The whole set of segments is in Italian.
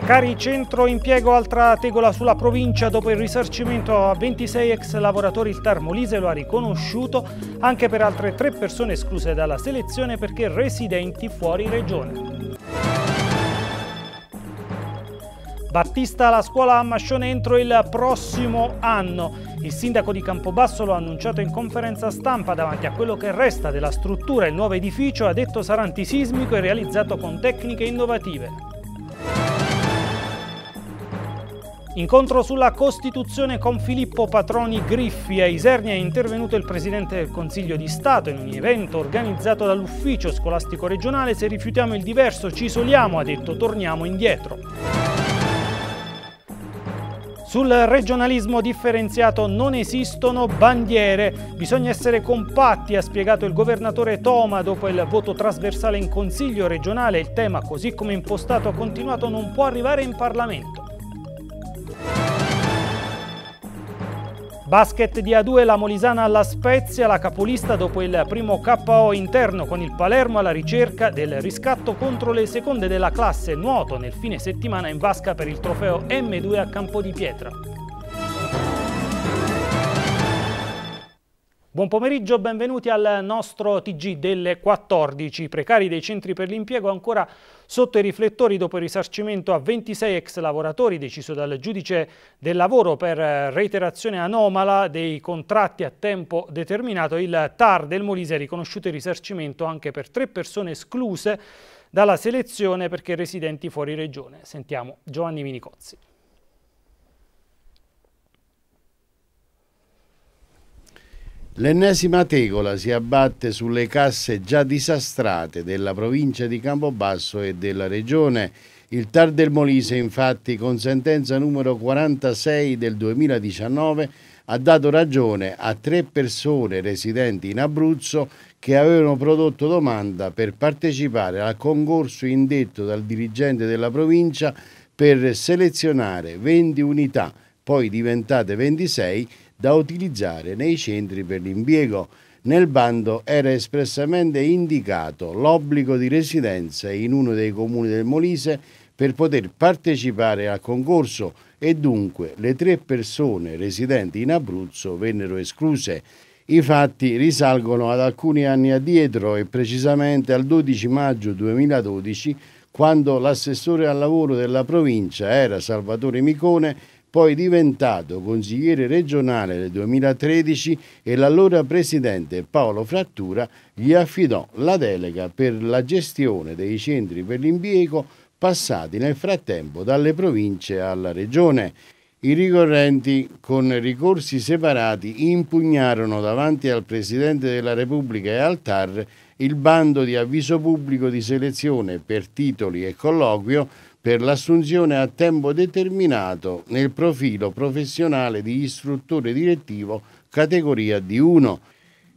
Precari centro impiego altra tegola sulla provincia dopo il risarcimento a 26 ex lavoratori il Tarmolise lo ha riconosciuto anche per altre tre persone escluse dalla selezione perché residenti fuori regione. Battista alla scuola a Mascione entro il prossimo anno. Il sindaco di Campobasso lo ha annunciato in conferenza stampa davanti a quello che resta della struttura. Il nuovo edificio, ha detto, sarà antisismico e realizzato con tecniche innovative. Incontro sulla Costituzione con Filippo Patroni Griffi. A Isernia è intervenuto il Presidente del Consiglio di Stato in un evento organizzato dall'Ufficio Scolastico Regionale. Se rifiutiamo il diverso ci isoliamo, ha detto, torniamo indietro. Sul regionalismo differenziato non esistono bandiere, bisogna essere compatti, ha spiegato il governatore Toma dopo il voto trasversale in Consiglio regionale. Il tema, così come impostato, ha continuato, non può arrivare in Parlamento. Basket di A2 la Molisana alla Spezia, la capolista dopo il primo KO interno con il Palermo alla ricerca del riscatto contro le seconde della classe nuoto nel fine settimana in vasca per il trofeo M2 a Campo di Pietra. Buon pomeriggio, benvenuti al nostro TG delle 14. I precari dei centri per l'impiego ancora sotto i riflettori dopo il risarcimento a 26 ex lavoratori deciso dal giudice del lavoro per eh, reiterazione anomala dei contratti a tempo determinato, il TAR del Molise ha riconosciuto il risarcimento anche per tre persone escluse dalla selezione perché residenti fuori regione. Sentiamo Giovanni Minicozzi. L'ennesima tegola si abbatte sulle casse già disastrate della provincia di Campobasso e della regione. Il TAR del Molise, infatti, con sentenza numero 46 del 2019, ha dato ragione a tre persone residenti in Abruzzo che avevano prodotto domanda per partecipare al concorso indetto dal dirigente della provincia per selezionare 20 unità, poi diventate 26, da utilizzare nei centri per l'impiego. Nel bando era espressamente indicato l'obbligo di residenza in uno dei comuni del Molise per poter partecipare al concorso e dunque le tre persone residenti in Abruzzo vennero escluse. I fatti risalgono ad alcuni anni addietro e precisamente al 12 maggio 2012 quando l'assessore al lavoro della provincia era Salvatore Micone poi diventato consigliere regionale nel 2013 e l'allora presidente Paolo Frattura gli affidò la delega per la gestione dei centri per l'impiego passati nel frattempo dalle province alla regione. I ricorrenti, con ricorsi separati, impugnarono davanti al Presidente della Repubblica e al TAR il bando di avviso pubblico di selezione per titoli e colloquio per l'assunzione a tempo determinato nel profilo professionale di istruttore direttivo categoria D1.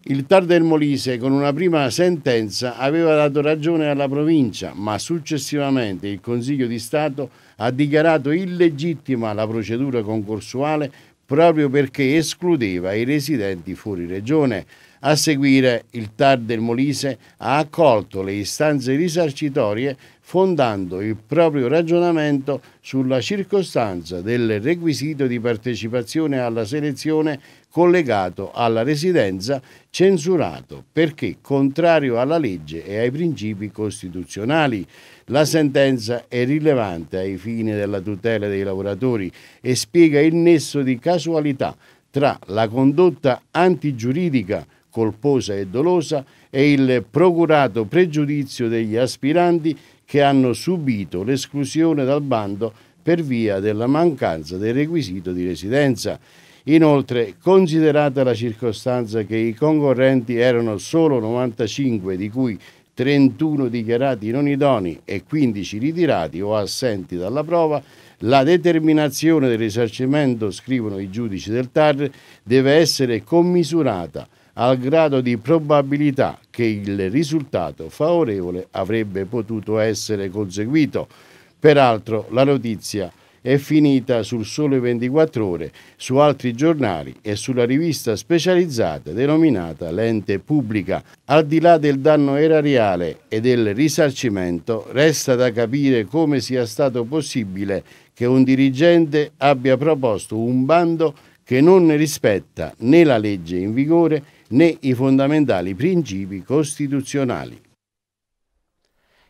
Il TAR del Molise con una prima sentenza aveva dato ragione alla provincia, ma successivamente il Consiglio di Stato ha dichiarato illegittima la procedura concorsuale proprio perché escludeva i residenti fuori regione. A seguire il TAR del Molise ha accolto le istanze risarcitorie fondando il proprio ragionamento sulla circostanza del requisito di partecipazione alla selezione collegato alla residenza censurato perché contrario alla legge e ai principi costituzionali. La sentenza è rilevante ai fini della tutela dei lavoratori e spiega il nesso di casualità tra la condotta antigiuridica colposa e dolosa e il procurato pregiudizio degli aspiranti che hanno subito l'esclusione dal bando per via della mancanza del requisito di residenza. Inoltre, considerata la circostanza che i concorrenti erano solo 95, di cui 31 dichiarati non idoni e 15 ritirati o assenti dalla prova, la determinazione del risarcimento, scrivono i giudici del TAR, deve essere commisurata al grado di probabilità che il risultato favorevole avrebbe potuto essere conseguito. Peraltro la notizia è finita sul Sole 24 Ore, su altri giornali e sulla rivista specializzata denominata Lente Pubblica. Al di là del danno erariale e del risarcimento, resta da capire come sia stato possibile che un dirigente abbia proposto un bando che non rispetta né la legge in vigore né i fondamentali principi costituzionali.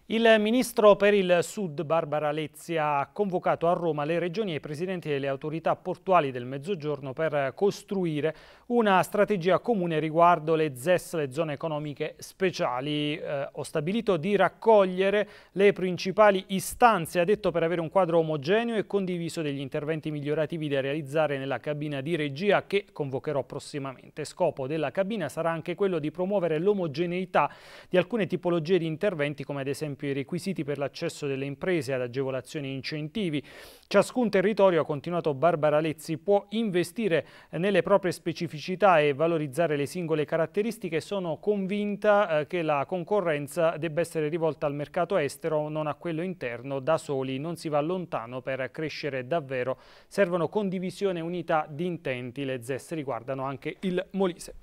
Il ministro per il Sud, Barbara Lezzi, ha convocato a Roma le regioni e i presidenti delle autorità portuali del Mezzogiorno per costruire una strategia comune riguardo le ZES, le zone economiche speciali. Eh, ho stabilito di raccogliere le principali istanze, ha detto, per avere un quadro omogeneo e condiviso degli interventi migliorativi da realizzare nella cabina di regia che convocherò prossimamente. Scopo della cabina sarà anche quello di promuovere l'omogeneità di alcune tipologie di interventi, come ad esempio i requisiti per l'accesso delle imprese ad agevolazioni e incentivi. Ciascun territorio, ha continuato Barbara Lezzi, può investire nelle proprie specificità specificità e valorizzare le singole caratteristiche, sono convinta eh, che la concorrenza debba essere rivolta al mercato estero, non a quello interno. Da soli non si va lontano per crescere davvero. Servono condivisione e unità di intenti. Le ZES riguardano anche il Molise.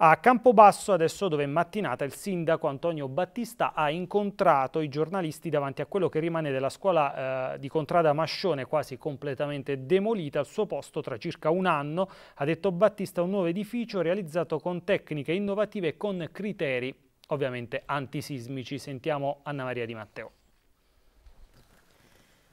A Campobasso, adesso dove è mattinata, il sindaco Antonio Battista ha incontrato i giornalisti davanti a quello che rimane della scuola eh, di Contrada Mascione, quasi completamente demolita al suo posto tra circa un anno. Ha detto Battista un nuovo edificio realizzato con tecniche innovative e con criteri ovviamente antisismici. Sentiamo Anna Maria Di Matteo.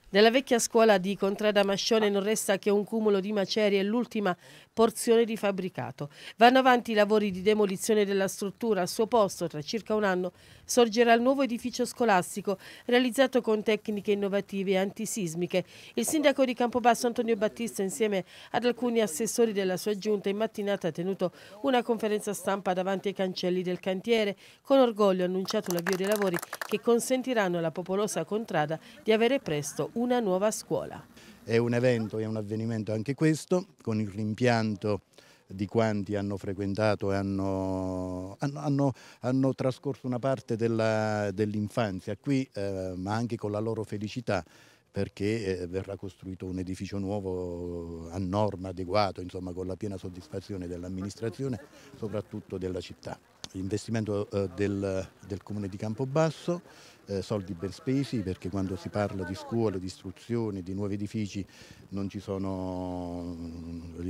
Della vecchia scuola di Contrada Mascione non resta che un cumulo di macerie, l'ultima porzione di fabbricato. Vanno avanti i lavori di demolizione della struttura. Al suo posto, tra circa un anno, sorgerà il nuovo edificio scolastico realizzato con tecniche innovative e antisismiche. Il sindaco di Campobasso Antonio Battista insieme ad alcuni assessori della sua giunta in mattinata ha tenuto una conferenza stampa davanti ai cancelli del cantiere. Con orgoglio ha annunciato l'avvio dei lavori che consentiranno alla popolosa contrada di avere presto una nuova scuola. È un evento, e un avvenimento anche questo, con il rimpianto di quanti hanno frequentato e hanno, hanno, hanno, hanno trascorso una parte dell'infanzia dell qui, eh, ma anche con la loro felicità perché eh, verrà costruito un edificio nuovo a norma, adeguato, insomma, con la piena soddisfazione dell'amministrazione, soprattutto della città. L'investimento eh, del, del comune di Campobasso eh, soldi ben spesi perché quando si parla di scuole, di istruzione, di nuovi edifici non ci sono,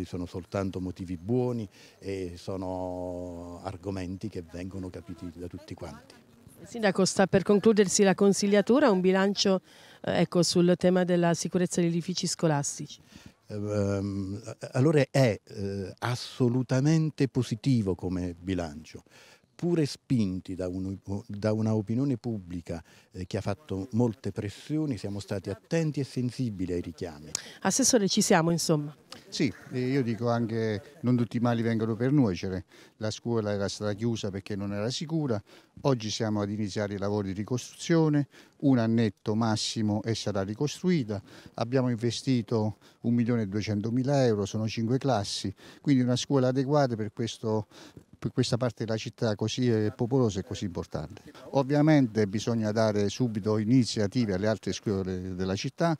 sono soltanto motivi buoni e sono argomenti che vengono capiti da tutti quanti. Sindaco, sta per concludersi la consigliatura, un bilancio eh, ecco, sul tema della sicurezza degli edifici scolastici. Ehm, allora è eh, assolutamente positivo come bilancio pure spinti da, un, da una opinione pubblica eh, che ha fatto molte pressioni, siamo stati attenti e sensibili ai richiami. Assessore, ci siamo insomma. Sì, io dico anche non tutti i mali vengono per nuocere, la scuola era stata chiusa perché non era sicura, oggi siamo ad iniziare i lavori di ricostruzione, un annetto massimo e sarà ricostruita, abbiamo investito 1.200.000 euro, sono 5 classi, quindi una scuola adeguata per questo per questa parte della città così eh, popolosa e così importante. Ovviamente bisogna dare subito iniziative alle altre scuole della città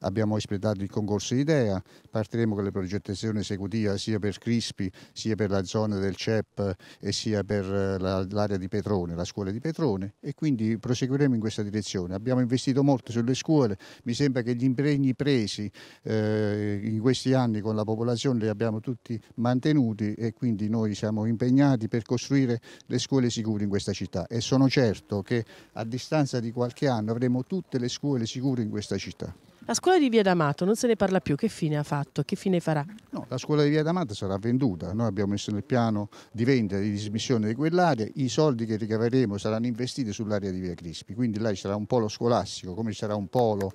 abbiamo espletato il concorso di idea, partiremo con la progettazione esecutiva sia per Crispi, sia per la zona del CEP e sia per eh, l'area di Petrone, la scuola di Petrone e quindi proseguiremo in questa direzione. Abbiamo investito molto sulle scuole, mi sembra che gli impegni presi eh, in questi anni con la popolazione li abbiamo tutti mantenuti e quindi noi siamo impegnati per costruire le scuole sicure in questa città e sono certo che a distanza di qualche anno avremo tutte le scuole sicure in questa città. La scuola di Via D'Amato non se ne parla più, che fine ha fatto? Che fine farà? No, la scuola di Via D'Amato sarà venduta, noi abbiamo messo nel piano di vendita e di dismissione di quell'area, i soldi che ricaveremo saranno investiti sull'area di Via Crispi, quindi là ci sarà un polo scolastico, come ci sarà un polo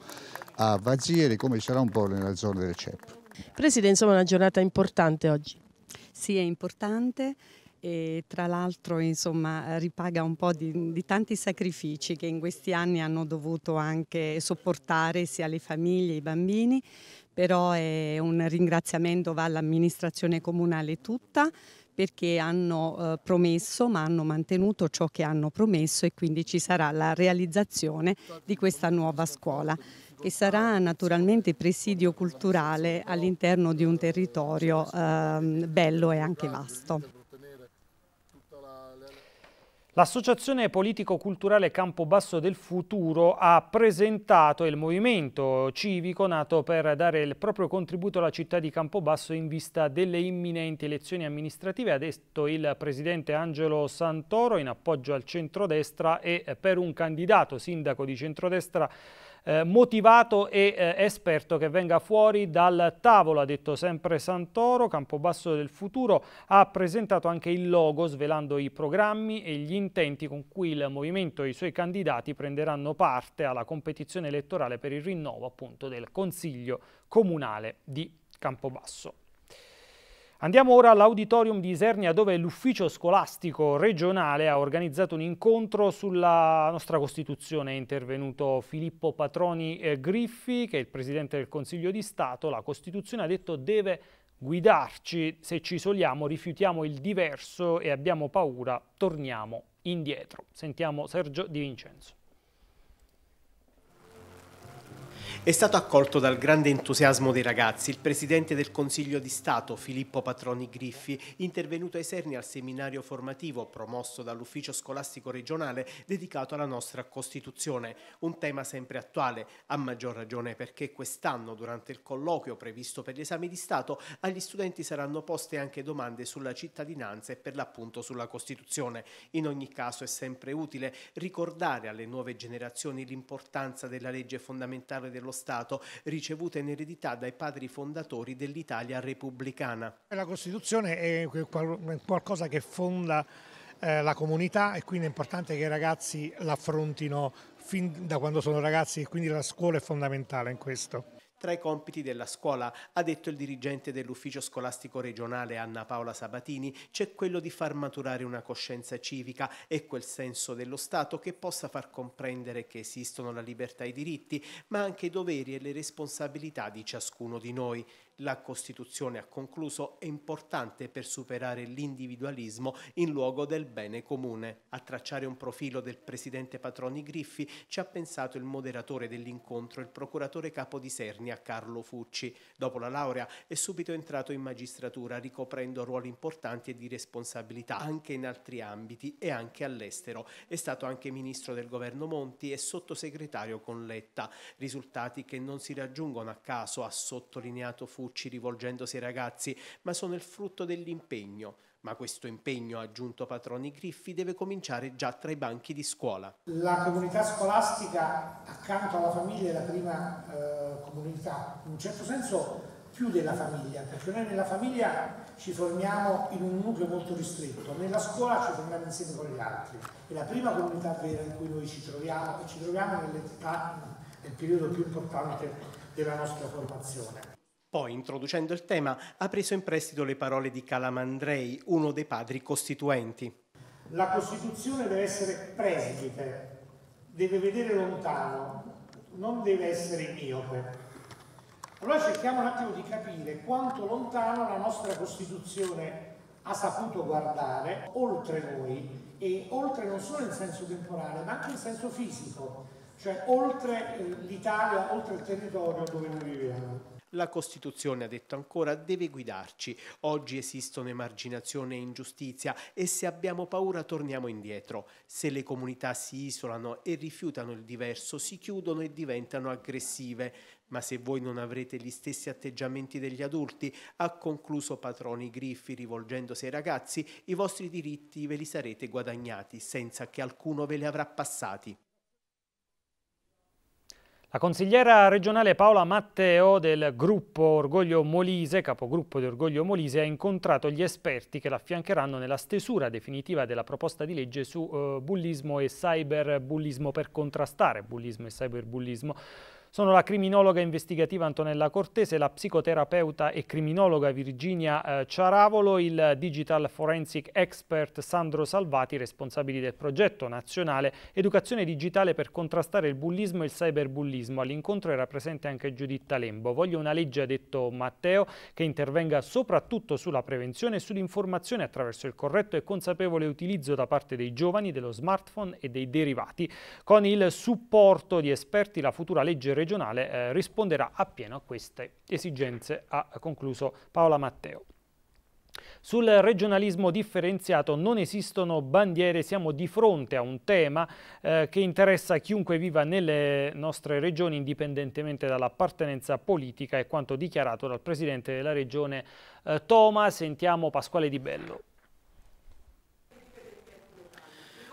a Vaziere, come ci sarà un polo nella zona del CEP. Presidente, insomma una giornata importante oggi. Sì, è importante e tra l'altro insomma, ripaga un po' di, di, tanti sacrifici che in questi anni hanno dovuto anche sopportare sia le famiglie, i bambini, però un ringraziamento va all'amministrazione comunale tutta perché hanno eh, promesso ma hanno mantenuto ciò che hanno promesso e quindi ci sarà la realizzazione di questa nuova scuola che sarà naturalmente presidio culturale all'interno di un territorio eh, bello e anche vasto. L'associazione politico-culturale Campobasso del Futuro ha presentato il movimento civico nato per dare il proprio contributo alla città di Campobasso in vista delle imminenti elezioni amministrative, ha detto il presidente Angelo Santoro in appoggio al centrodestra e per un candidato sindaco di centrodestra eh, motivato e eh, esperto che venga fuori dal tavolo, ha detto sempre Santoro, Campobasso del Futuro ha presentato anche il logo svelando i programmi e gli intenti con cui il movimento e i suoi candidati prenderanno parte alla competizione elettorale per il rinnovo appunto del Consiglio Comunale di Campobasso. Andiamo ora all'auditorium di Isernia dove l'ufficio scolastico regionale ha organizzato un incontro sulla nostra Costituzione. È intervenuto Filippo Patroni eh, Griffi che è il Presidente del Consiglio di Stato. La Costituzione ha detto deve guidarci, se ci isoliamo rifiutiamo il diverso e abbiamo paura, torniamo indietro. Sentiamo Sergio Di Vincenzo. È stato accolto dal grande entusiasmo dei ragazzi il presidente del Consiglio di Stato Filippo Patroni Griffi, intervenuto ai Serni al seminario formativo promosso dall'ufficio scolastico regionale dedicato alla nostra Costituzione, un tema sempre attuale, a maggior ragione perché quest'anno durante il colloquio previsto per gli esami di Stato agli studenti saranno poste anche domande sulla cittadinanza e per l'appunto sulla Costituzione. In ogni caso è sempre utile ricordare alle nuove generazioni l'importanza della legge fondamentale dello Stato, ricevuta in eredità dai padri fondatori dell'Italia repubblicana. La Costituzione è qualcosa che fonda eh, la comunità e quindi è importante che i ragazzi l'affrontino fin da quando sono ragazzi e quindi la scuola è fondamentale in questo tra i compiti della scuola. Ha detto il dirigente dell'ufficio scolastico regionale Anna Paola Sabatini, c'è quello di far maturare una coscienza civica e quel senso dello Stato che possa far comprendere che esistono la libertà e i diritti, ma anche i doveri e le responsabilità di ciascuno di noi la Costituzione ha concluso, è importante per superare l'individualismo in luogo del bene comune. A tracciare un profilo del presidente Patroni Griffi ci ha pensato il moderatore dell'incontro, il procuratore capo di Sernia Carlo Fucci. Dopo la laurea è subito entrato in magistratura ricoprendo ruoli importanti e di responsabilità anche in altri ambiti e anche all'estero. È stato anche ministro del governo Monti e sottosegretario con Letta. Risultati che non si raggiungono a caso, ha sottolineato Fucci Marcucci rivolgendosi ai ragazzi, ma sono il frutto dell'impegno. Ma questo impegno, ha aggiunto Patroni Griffi, deve cominciare già tra i banchi di scuola. La comunità scolastica, accanto alla famiglia, è la prima eh, comunità, in un certo senso più della famiglia, perché noi nella famiglia ci formiamo in un nucleo molto ristretto, nella scuola ci formiamo insieme con gli altri. È la prima comunità vera in cui noi ci troviamo e ci troviamo nell'età, nel periodo più importante della nostra formazione. Poi, introducendo il tema, ha preso in prestito le parole di Calamandrei, uno dei padri costituenti. La Costituzione deve essere presbite, deve vedere lontano, non deve essere miope. Allora cerchiamo un attimo di capire quanto lontano la nostra Costituzione ha saputo guardare oltre noi e oltre non solo in senso temporale ma anche in senso fisico, cioè oltre eh, l'Italia, oltre il territorio dove noi viviamo. La Costituzione, ha detto ancora, deve guidarci. Oggi esistono emarginazione e ingiustizia e se abbiamo paura torniamo indietro. Se le comunità si isolano e rifiutano il diverso, si chiudono e diventano aggressive. Ma se voi non avrete gli stessi atteggiamenti degli adulti, ha concluso Patroni Griffi rivolgendosi ai ragazzi, i vostri diritti ve li sarete guadagnati senza che alcuno ve li avrà passati. La consigliera regionale Paola Matteo del gruppo Orgoglio Molise, capogruppo di Orgoglio Molise, ha incontrato gli esperti che l'affiancheranno nella stesura definitiva della proposta di legge su eh, bullismo e cyberbullismo per contrastare bullismo e cyberbullismo sono la criminologa investigativa Antonella Cortese, la psicoterapeuta e criminologa Virginia eh, Ciaravolo, il digital forensic expert Sandro Salvati, responsabili del progetto nazionale Educazione Digitale per contrastare il bullismo e il cyberbullismo. All'incontro era presente anche Giuditta Lembo. Voglio una legge, ha detto Matteo, che intervenga soprattutto sulla prevenzione e sull'informazione attraverso il corretto e consapevole utilizzo da parte dei giovani dello smartphone e dei derivati. Con il supporto di esperti la futura legge regionale regionale eh, risponderà appieno a queste esigenze, ha concluso Paola Matteo. Sul regionalismo differenziato non esistono bandiere, siamo di fronte a un tema eh, che interessa chiunque viva nelle nostre regioni indipendentemente dall'appartenenza politica e quanto dichiarato dal Presidente della Regione eh, Toma. Sentiamo Pasquale Di Bello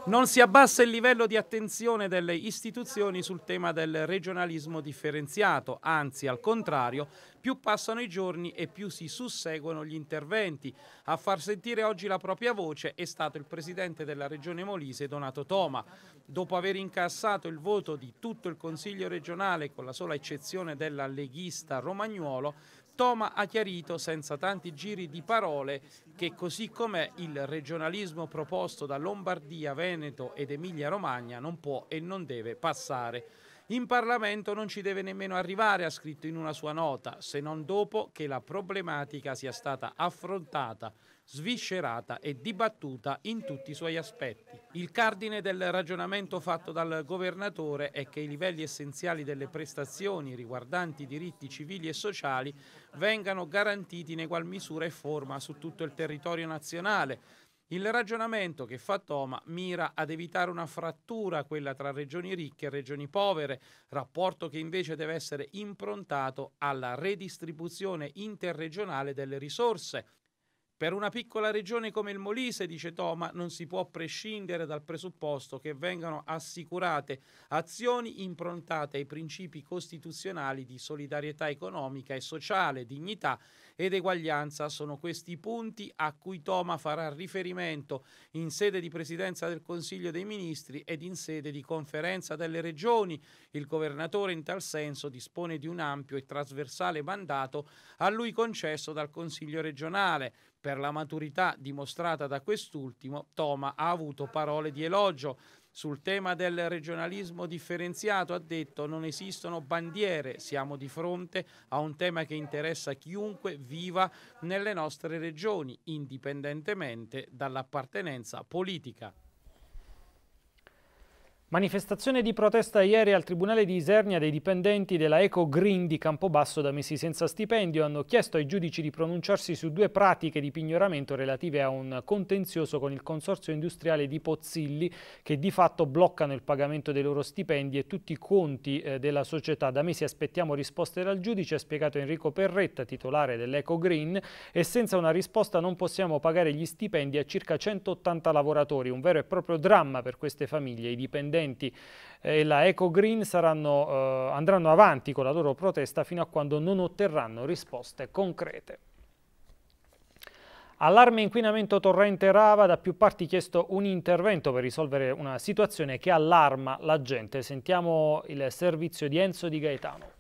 non si abbassa il livello di attenzione delle istituzioni sul tema del regionalismo differenziato, anzi al contrario, più passano i giorni e più si susseguono gli interventi. A far sentire oggi la propria voce è stato il presidente della regione Molise, Donato Toma. Dopo aver incassato il voto di tutto il Consiglio regionale, con la sola eccezione della leghista Romagnuolo, Toma ha chiarito senza tanti giri di parole che così com'è il regionalismo proposto da Lombardia, Veneto ed Emilia Romagna non può e non deve passare in Parlamento non ci deve nemmeno arrivare, ha scritto in una sua nota, se non dopo che la problematica sia stata affrontata, sviscerata e dibattuta in tutti i suoi aspetti. Il cardine del ragionamento fatto dal governatore è che i livelli essenziali delle prestazioni riguardanti i diritti civili e sociali vengano garantiti in egual misura e forma su tutto il territorio nazionale, il ragionamento che fa Toma mira ad evitare una frattura, quella tra regioni ricche e regioni povere, rapporto che invece deve essere improntato alla redistribuzione interregionale delle risorse. Per una piccola regione come il Molise, dice Toma, non si può prescindere dal presupposto che vengano assicurate azioni improntate ai principi costituzionali di solidarietà economica e sociale, dignità ed eguaglianza. Sono questi punti a cui Toma farà riferimento in sede di presidenza del Consiglio dei Ministri ed in sede di conferenza delle regioni. Il governatore in tal senso dispone di un ampio e trasversale mandato a lui concesso dal Consiglio regionale. Per la maturità dimostrata da quest'ultimo, Toma ha avuto parole di elogio sul tema del regionalismo differenziato ha detto non esistono bandiere, siamo di fronte a un tema che interessa chiunque viva nelle nostre regioni, indipendentemente dall'appartenenza politica. Manifestazione di protesta ieri al Tribunale di Isernia dei dipendenti della Eco Green di Campobasso da mesi senza stipendio hanno chiesto ai giudici di pronunciarsi su due pratiche di pignoramento relative a un contenzioso con il consorzio industriale di Pozzilli che di fatto bloccano il pagamento dei loro stipendi e tutti i conti eh, della società. Da mesi aspettiamo risposte dal giudice, ha spiegato Enrico Perretta, titolare dell'Eco Green, e senza una risposta non possiamo pagare gli stipendi a circa 180 lavoratori, un vero e proprio dramma per queste famiglie, i dipendenti studenti eh, e la Eco Green saranno, eh, andranno avanti con la loro protesta fino a quando non otterranno risposte concrete. Allarme inquinamento torrente Rava, da più parti chiesto un intervento per risolvere una situazione che allarma la gente. Sentiamo il servizio di Enzo Di Gaetano.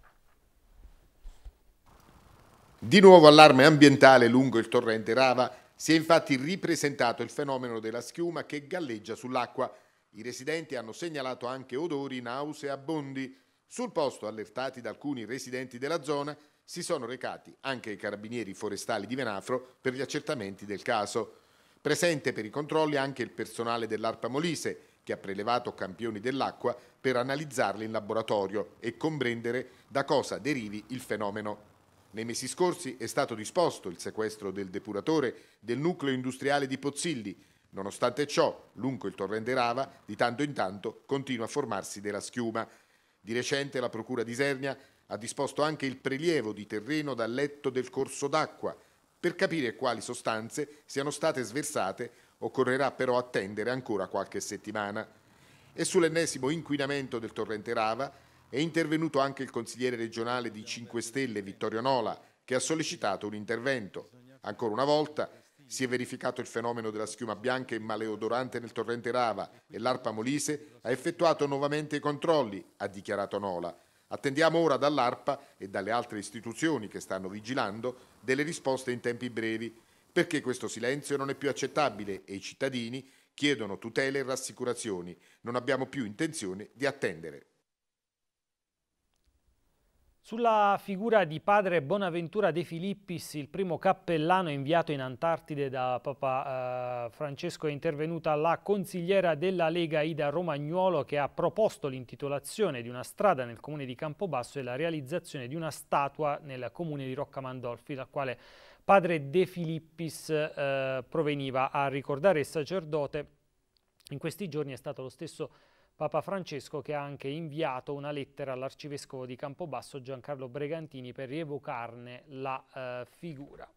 Di nuovo allarme ambientale lungo il torrente Rava. Si è infatti ripresentato il fenomeno della schiuma che galleggia sull'acqua i residenti hanno segnalato anche odori nauseabondi. Sul posto, allertati da alcuni residenti della zona, si sono recati anche i carabinieri forestali di Venafro per gli accertamenti del caso. Presente per i controlli anche il personale dell'ARPA Molise, che ha prelevato campioni dell'acqua per analizzarli in laboratorio e comprendere da cosa derivi il fenomeno. Nei mesi scorsi è stato disposto il sequestro del depuratore del nucleo industriale di Pozzilli Nonostante ciò, lungo il torrente Rava, di tanto in tanto continua a formarsi della schiuma. Di recente la Procura di Isernia ha disposto anche il prelievo di terreno dal letto del corso d'acqua. Per capire quali sostanze siano state sversate occorrerà però attendere ancora qualche settimana. E sull'ennesimo inquinamento del torrente Rava è intervenuto anche il consigliere regionale di 5 Stelle Vittorio Nola, che ha sollecitato un intervento. Ancora una volta si è verificato il fenomeno della schiuma bianca e maleodorante nel torrente Rava e l'ARPA Molise ha effettuato nuovamente i controlli, ha dichiarato Nola. Attendiamo ora dall'ARPA e dalle altre istituzioni che stanno vigilando delle risposte in tempi brevi, perché questo silenzio non è più accettabile e i cittadini chiedono tutele e rassicurazioni. Non abbiamo più intenzione di attendere. Sulla figura di padre Bonaventura De Filippis, il primo cappellano inviato in Antartide da Papa eh, Francesco, è intervenuta la consigliera della Lega Ida Romagnuolo che ha proposto l'intitolazione di una strada nel comune di Campobasso e la realizzazione di una statua nel comune di Rocca Mandolfi, dal quale padre De Filippis eh, proveniva a ricordare il sacerdote. In questi giorni è stato lo stesso Papa Francesco che ha anche inviato una lettera all'arcivescovo di Campobasso Giancarlo Bregantini per rievocarne la eh, figura.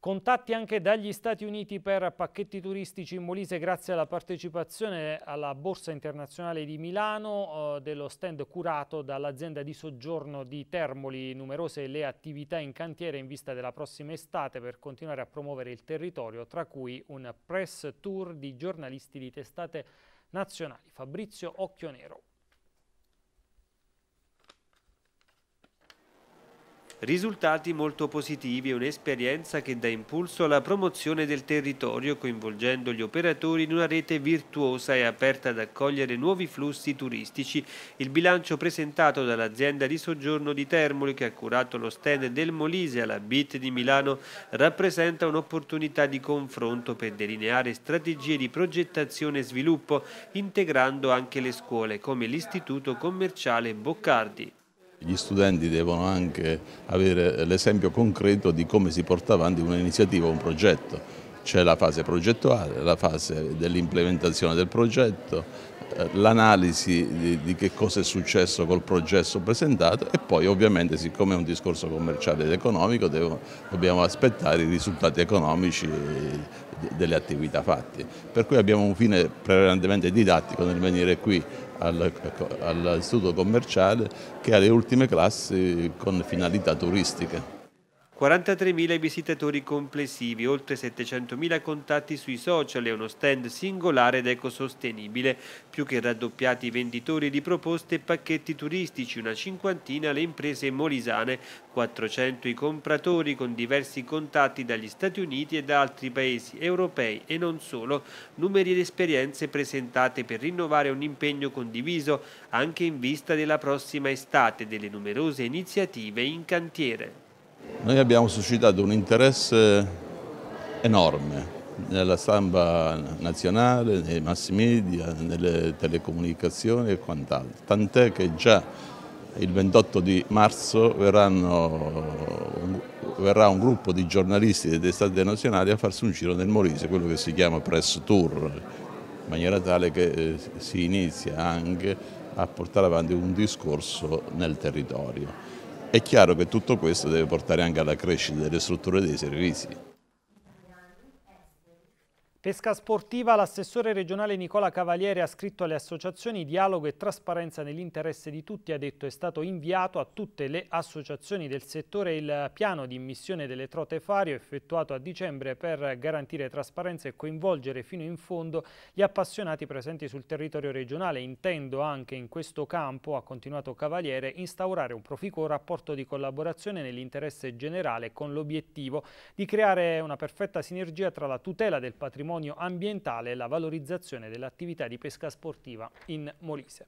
Contatti anche dagli Stati Uniti per pacchetti turistici in Molise grazie alla partecipazione alla Borsa Internazionale di Milano eh, dello stand curato dall'azienda di soggiorno di Termoli. Numerose le attività in cantiere in vista della prossima estate per continuare a promuovere il territorio, tra cui un press tour di giornalisti di testate nazionali. Fabrizio Occhionero. Risultati molto positivi e un'esperienza che dà impulso alla promozione del territorio coinvolgendo gli operatori in una rete virtuosa e aperta ad accogliere nuovi flussi turistici. Il bilancio presentato dall'azienda di soggiorno di Termoli che ha curato lo stand del Molise alla BIT di Milano rappresenta un'opportunità di confronto per delineare strategie di progettazione e sviluppo integrando anche le scuole come l'istituto commerciale Boccardi. Gli studenti devono anche avere l'esempio concreto di come si porta avanti un'iniziativa o un progetto. C'è la fase progettuale, la fase dell'implementazione del progetto, eh, l'analisi di, che cosa è successo col progetto presentato e poi ovviamente siccome è un discorso commerciale ed economico dobbiamo aspettare i risultati economici delle attività fatte. Per cui abbiamo un fine prevalentemente didattico nel venire qui all'istituto commerciale che ha le ultime classi con finalità turistiche. 43.000 i visitatori complessivi, oltre 700.000 contatti sui social e uno stand singolare ed ecosostenibile, più che raddoppiati i venditori di proposte e pacchetti turistici, una cinquantina le imprese molisane, 400 i compratori con diversi contatti dagli Stati Uniti e da altri paesi europei e non solo, numeri ed esperienze presentate per rinnovare un impegno condiviso anche in vista della prossima estate delle numerose iniziative in cantiere. Noi abbiamo suscitato un interesse enorme nella stampa nazionale, nei mass media, nelle telecomunicazioni e quant'altro, tant'è che già il 28 di marzo verranno, verrà un gruppo di giornalisti delle testate nazionali a farsi un giro nel Molise, quello che si chiama press tour, in maniera tale che eh, si inizia anche a portare avanti un discorso nel territorio. È chiaro che tutto questo deve portare anche alla crescita delle strutture dei servizi. Pesca sportiva, l'assessore regionale Nicola Cavaliere ha scritto alle associazioni dialogo e trasparenza nell'interesse di tutti, ha detto è stato inviato a tutte le associazioni del settore il piano di immissione delle trote fario effettuato a dicembre per garantire trasparenza e coinvolgere fino in fondo gli appassionati presenti sul territorio regionale. Intendo anche in questo campo, ha continuato Cavaliere, instaurare un proficuo rapporto di collaborazione nell'interesse generale con l'obiettivo di creare una perfetta sinergia tra la tutela del patrimonio patrimonio ambientale e la valorizzazione dell'attività di pesca sportiva in Molise.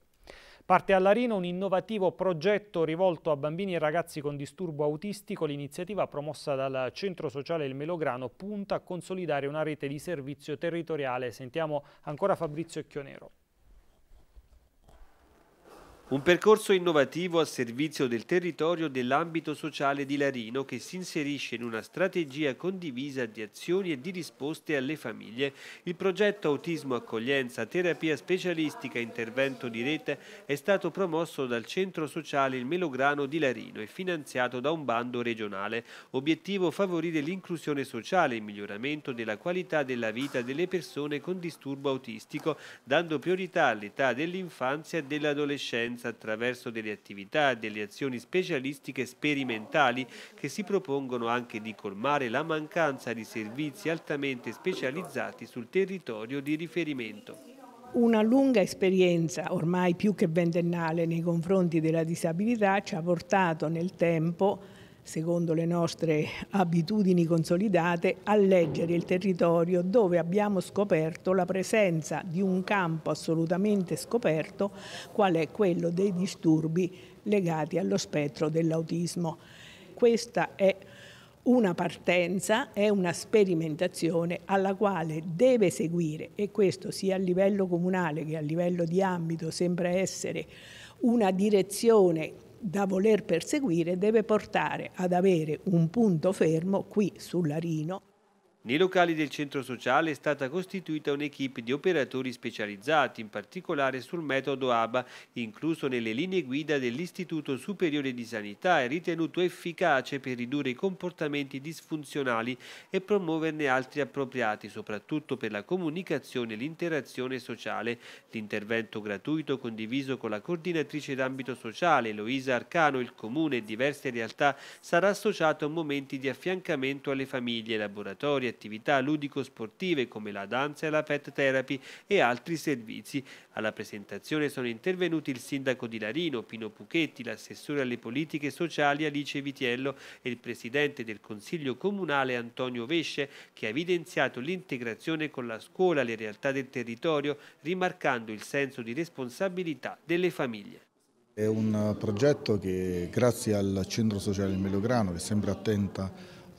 Parte all'Arino un innovativo progetto rivolto a bambini e ragazzi con disturbo autistico. L'iniziativa promossa dal Centro Sociale Il Melograno punta a consolidare una rete di servizio territoriale. Sentiamo ancora Fabrizio Chionero. Un percorso innovativo a servizio del territorio dell'ambito sociale di Larino che si inserisce in una strategia condivisa di azioni e di risposte alle famiglie. Il progetto Autismo Accoglienza, Terapia Specialistica e Intervento di Rete è stato promosso dal Centro Sociale Il Melograno di Larino e finanziato da un bando regionale. Obiettivo favorire l'inclusione sociale e il miglioramento della qualità della vita delle persone con disturbo autistico, dando priorità all'età dell'infanzia e dell'adolescenza scienza attraverso delle attività e delle azioni specialistiche sperimentali che si propongono anche di colmare la mancanza di servizi altamente specializzati sul territorio di riferimento una lunga esperienza, ormai più che ventennale, nei confronti della disabilità ci ha portato nel tempo secondo le nostre abitudini consolidate, a leggere il territorio dove abbiamo scoperto la presenza di un campo assolutamente scoperto, qual è quello dei disturbi legati allo spettro dell'autismo. Questa è una partenza, è una sperimentazione alla quale deve seguire, e questo sia a livello comunale che a livello di ambito sembra essere una direzione da voler perseguire deve portare ad avere un punto fermo qui sull'Arino nei locali del centro sociale è stata costituita un'equipe di operatori specializzati, in particolare sul metodo ABA, incluso nelle linee guida dell'Istituto Superiore di Sanità e ritenuto efficace per ridurre i comportamenti disfunzionali e promuoverne altri appropriati, soprattutto per la comunicazione e l'interazione sociale. L'intervento gratuito condiviso con la coordinatrice d'ambito sociale, Eloisa Arcano, il Comune e diverse realtà, sarà associato a momenti di affiancamento alle famiglie, laboratori, attività ludico-sportive come la danza e la pet therapy e altri servizi. Alla presentazione sono intervenuti il sindaco di Larino, Pino Puchetti, l'assessore alle politiche sociali Alice Vitiello e il presidente del Consiglio Comunale Antonio Vesce che ha evidenziato l'integrazione con la scuola e le realtà del territorio rimarcando il senso di responsabilità delle famiglie. È un progetto che grazie al Centro Sociale Melograno che è sempre attenta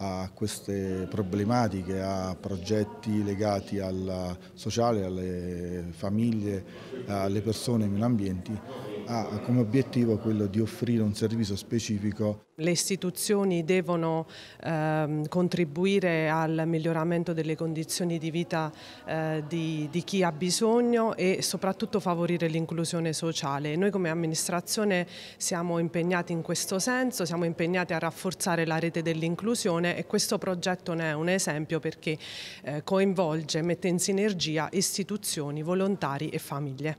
a queste problematiche, a progetti legati al sociale, alle famiglie, alle persone in ambienti, ha come obiettivo quello di offrire un servizio specifico le istituzioni devono ehm, contribuire al miglioramento delle condizioni di vita eh, di, di, chi ha bisogno e soprattutto favorire l'inclusione sociale. Noi come amministrazione siamo impegnati in questo senso, siamo impegnati a rafforzare la rete dell'inclusione e questo progetto ne è un esempio perché eh, coinvolge, mette in sinergia istituzioni, volontari e famiglie.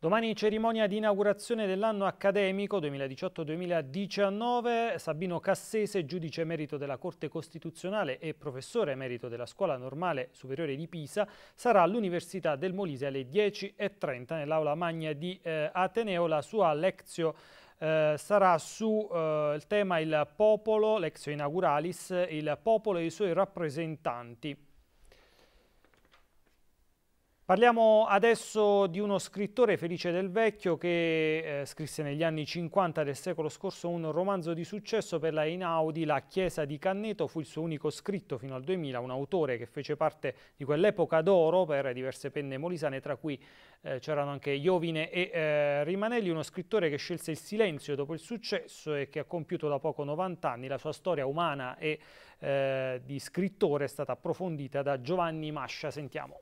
Domani cerimonia di inaugurazione dell'anno accademico 2018-2019, Sabino Cassese, giudice emerito della Corte Costituzionale e professore emerito della Scuola Normale Superiore di Pisa, sarà all'Università del Molise alle 10.30 nell'Aula Magna di eh, Ateneo. La sua lezione eh, sarà sul eh, tema Il popolo, lexio inauguralis, il popolo e i suoi rappresentanti. Parliamo adesso di uno scrittore felice del vecchio che eh, scrisse negli anni 50 del secolo scorso un romanzo di successo per la Inaudi, La Chiesa di Canneto, fu il suo unico scritto fino al 2000, un autore che fece parte di quell'epoca d'oro per diverse penne molisane, tra cui eh, c'erano anche Iovine e eh, Rimanelli, uno scrittore che scelse il silenzio dopo il successo e che ha compiuto da poco 90 anni, la sua storia umana e eh, di scrittore è stata approfondita da Giovanni Mascia, sentiamo.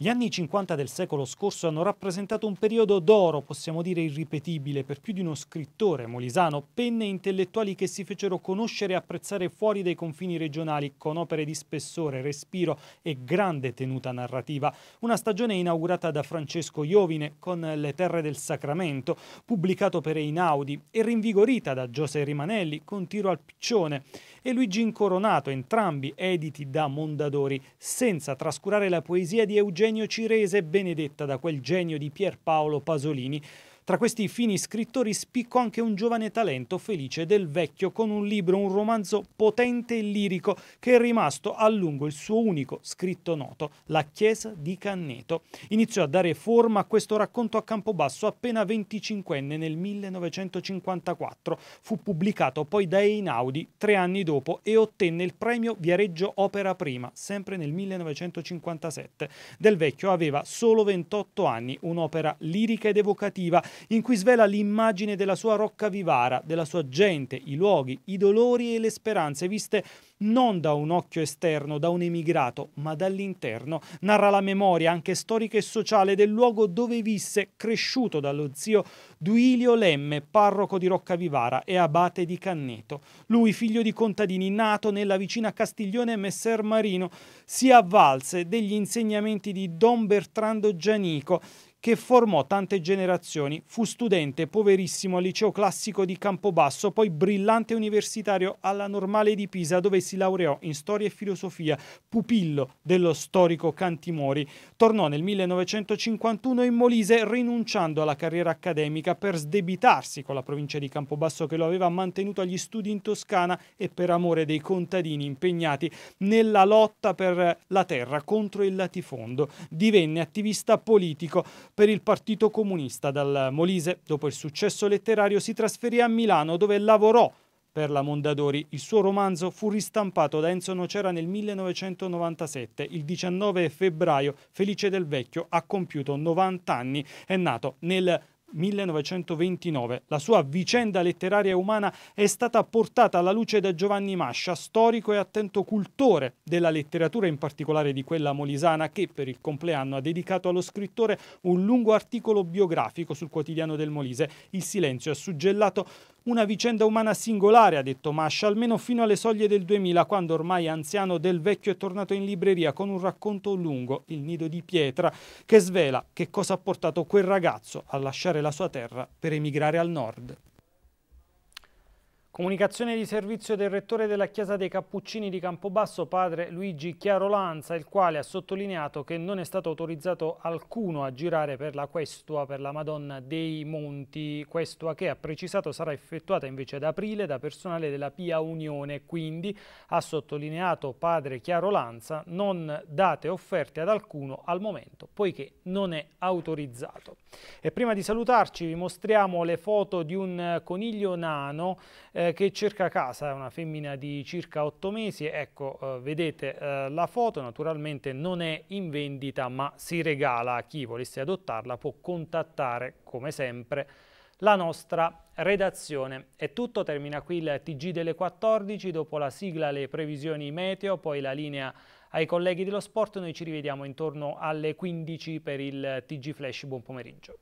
Gli anni 50 del secolo scorso hanno rappresentato un periodo d'oro, possiamo dire irripetibile, per più di uno scrittore molisano, penne intellettuali che si fecero conoscere e apprezzare fuori dai confini regionali, con opere di spessore, respiro e grande tenuta narrativa. Una stagione inaugurata da Francesco Iovine con Le terre del Sacramento, pubblicato per Einaudi, e rinvigorita da Giuseppe Rimanelli con Tiro al piccione e Luigi Incoronato, entrambi editi da Mondadori, senza trascurare la poesia di Eugenio Cirese benedetta da quel genio di Pierpaolo Pasolini, tra questi fini scrittori spiccò anche un giovane talento felice del vecchio con un libro, un romanzo potente e lirico che è rimasto a lungo il suo unico scritto noto, La Chiesa di Canneto. Iniziò a dare forma a questo racconto a Campobasso appena 25enne nel 1954. Fu pubblicato poi da Einaudi tre anni dopo e ottenne il premio Viareggio Opera Prima, sempre nel 1957. Del vecchio aveva solo 28 anni, un'opera lirica ed evocativa in cui svela l'immagine della sua rocca vivara, della sua gente, i luoghi, i dolori e le speranze viste non da un occhio esterno, da un emigrato, ma dall'interno. Narra la memoria, anche storica e sociale, del luogo dove visse, cresciuto dallo zio Duilio Lemme, parroco di Roccavivara e abate di Canneto. Lui, figlio di contadini, nato nella vicina Castiglione Messer Marino, si avvalse degli insegnamenti di Don Bertrando Gianico che formò tante generazioni. Fu studente poverissimo al liceo classico di Campobasso, poi brillante universitario alla Normale di Pisa, dove si laureò in storia e filosofia, pupillo dello storico Cantimori. Tornò nel 1951 in Molise, rinunciando alla carriera accademica per sdebitarsi con la provincia di Campobasso che lo aveva mantenuto agli studi in Toscana e per amore dei contadini impegnati nella lotta per la terra contro il latifondo. Divenne attivista politico per il Partito Comunista dal Molise. Dopo il successo letterario si trasferì a Milano dove lavorò per la Mondadori. Il suo romanzo fu ristampato da Enzo Nocera nel 1997. Il 19 febbraio Felice del Vecchio ha compiuto 90 anni. È nato nel 1929. La sua vicenda letteraria e umana è stata portata alla luce da Giovanni Mascia, storico e attento cultore della letteratura, in particolare di quella molisana, che per il compleanno ha dedicato allo scrittore un lungo articolo biografico sul quotidiano del Molise. Il silenzio ha suggellato una vicenda umana singolare, ha detto Masha, almeno fino alle soglie del 2000, quando ormai anziano del vecchio è tornato in libreria con un racconto lungo, Il nido di pietra, che svela che cosa ha portato quel ragazzo a lasciare la sua terra per emigrare al nord. Comunicazione di servizio del rettore della Chiesa dei Cappuccini di Campobasso, padre Luigi Chiarolanza, il quale ha sottolineato che non è stato autorizzato alcuno a girare per la questua per la Madonna dei Monti, questua che ha precisato sarà effettuata invece ad aprile da personale della Pia Unione, quindi ha sottolineato padre Chiarolanza non date offerte ad alcuno al momento, poiché non è autorizzato. E prima di salutarci vi mostriamo le foto di un coniglio nano eh, che cerca casa, è una femmina di circa 8 mesi, ecco eh, vedete eh, la foto, naturalmente non è in vendita ma si regala, a chi volesse adottarla può contattare come sempre la nostra redazione. È tutto, termina qui il TG delle 14, dopo la sigla le previsioni meteo, poi la linea ai colleghi dello sport, noi ci rivediamo intorno alle 15 per il TG Flash, buon pomeriggio.